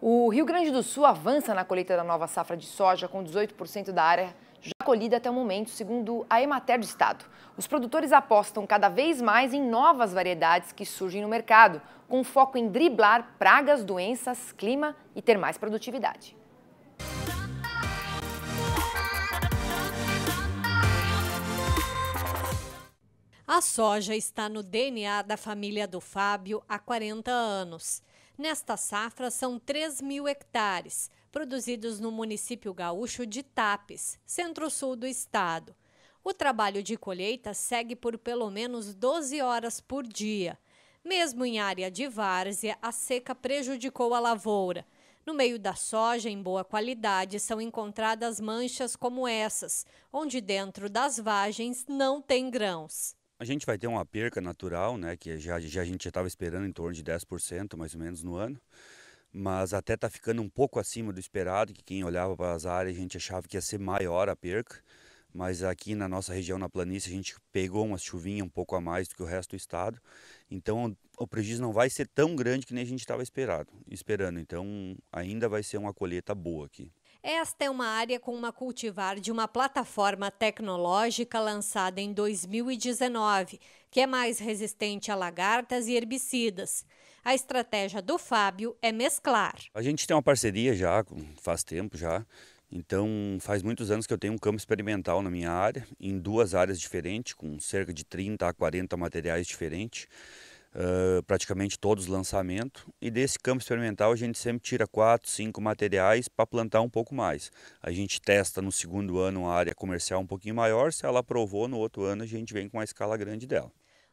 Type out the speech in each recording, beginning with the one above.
O Rio Grande do Sul avança na colheita da nova safra de soja, com 18% da área já colhida até o momento, segundo a Emater do Estado. Os produtores apostam cada vez mais em novas variedades que surgem no mercado, com foco em driblar pragas, doenças, clima e ter mais produtividade. A soja está no DNA da família do Fábio há 40 anos. Nesta safra, são 3 mil hectares, produzidos no município gaúcho de Tapes, centro-sul do estado. O trabalho de colheita segue por pelo menos 12 horas por dia. Mesmo em área de várzea, a seca prejudicou a lavoura. No meio da soja, em boa qualidade, são encontradas manchas como essas, onde dentro das vagens não tem grãos. A gente vai ter uma perca natural, né, que já, já a gente já estava esperando em torno de 10% mais ou menos no ano, mas até está ficando um pouco acima do esperado, que quem olhava para as áreas a gente achava que ia ser maior a perca, mas aqui na nossa região, na planície, a gente pegou uma chuvinha um pouco a mais do que o resto do estado, então o prejuízo não vai ser tão grande que nem a gente estava esperando, então ainda vai ser uma colheita boa aqui. Esta é uma área com uma cultivar de uma plataforma tecnológica lançada em 2019, que é mais resistente a lagartas e herbicidas. A estratégia do Fábio é mesclar. A gente tem uma parceria já, faz tempo já. Então, faz muitos anos que eu tenho um campo experimental na minha área, em duas áreas diferentes, com cerca de 30 a 40 materiais diferentes praticamente todos os lançamentos. E desse campo experimental a gente sempre tira quatro, cinco materiais para plantar um pouco mais. A gente testa no segundo ano uma área comercial um pouquinho maior, se ela aprovou no outro ano a gente vem com a escala grande dela.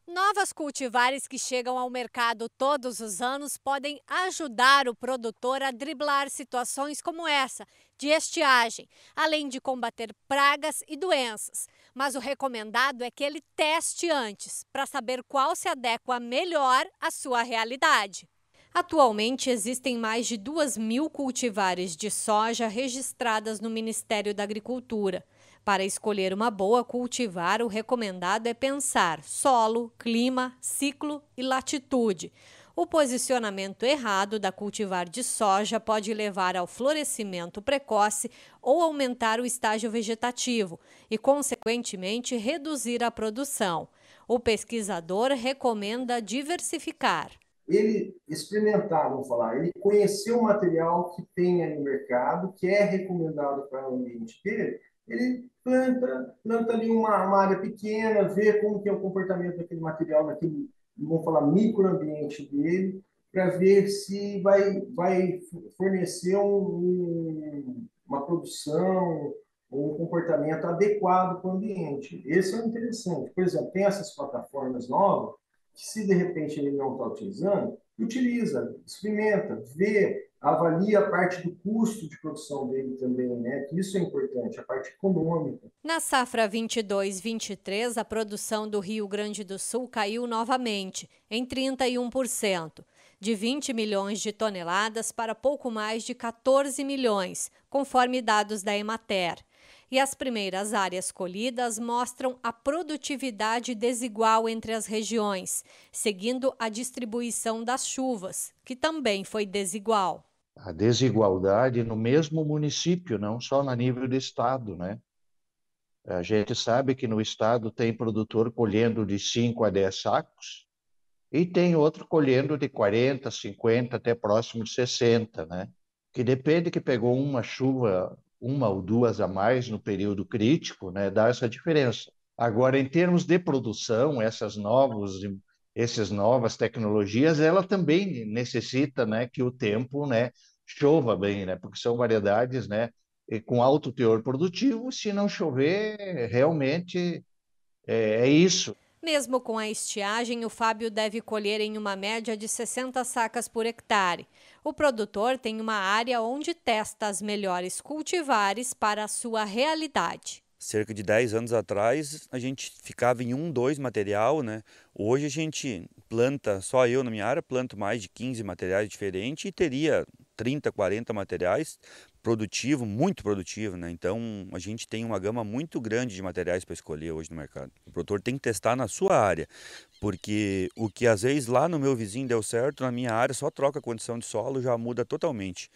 Novas cultivares que chegam ao mercado todos os anos podem ajudar o produtor a driblar situações como essa, de estiagem, além de combater pragas e doenças. Mas o recomendado é que ele teste antes, para saber qual se adequa melhor à sua realidade. Atualmente, existem mais de 2 mil cultivares de soja registradas no Ministério da Agricultura. Para escolher uma boa cultivar, o recomendado é pensar solo, clima, ciclo e latitude. O posicionamento errado da cultivar de soja pode levar ao florescimento precoce ou aumentar o estágio vegetativo e, consequentemente, reduzir a produção. O pesquisador recomenda diversificar. Ele experimentar, vamos falar, ele conhecer o material que tem no mercado, que é recomendado para o ambiente dele, ele planta, planta ali uma, uma área pequena, vê como que é o comportamento daquele material, daquele, vamos falar, microambiente dele, para ver se vai, vai fornecer um, uma produção ou um comportamento adequado para o ambiente. Esse é o interessante. Por exemplo, tem essas plataformas novas que, se de repente ele não está utilizando, utiliza, experimenta, vê, avalia a parte do custo de produção dele também, né? Isso é importante, a parte econômica. Na safra 22/23, a produção do Rio Grande do Sul caiu novamente, em 31%, de 20 milhões de toneladas para pouco mais de 14 milhões, conforme dados da Emater. E as primeiras áreas colhidas mostram a produtividade desigual entre as regiões, seguindo a distribuição das chuvas, que também foi desigual a desigualdade no mesmo município, não só na nível de estado, né? A gente sabe que no estado tem produtor colhendo de 5 a 10 sacos e tem outro colhendo de 40, 50 até próximo de 60, né? Que depende que pegou uma chuva, uma ou duas a mais no período crítico, né? Dá essa diferença. Agora, em termos de produção, essas novos essas novas tecnologias, ela também necessita, né, que o tempo, né, chova bem, né, porque são variedades, né, com alto teor produtivo. Se não chover, realmente é, é isso. Mesmo com a estiagem, o Fábio deve colher em uma média de 60 sacas por hectare. O produtor tem uma área onde testa as melhores cultivares para a sua realidade cerca de 10 anos atrás, a gente ficava em um, dois material, né? Hoje a gente planta, só eu na minha área, planto mais de 15 materiais diferentes e teria 30, 40 materiais produtivo, muito produtivo, né? Então a gente tem uma gama muito grande de materiais para escolher hoje no mercado. O produtor tem que testar na sua área, porque o que às vezes lá no meu vizinho deu certo, na minha área só troca a condição de solo já muda totalmente.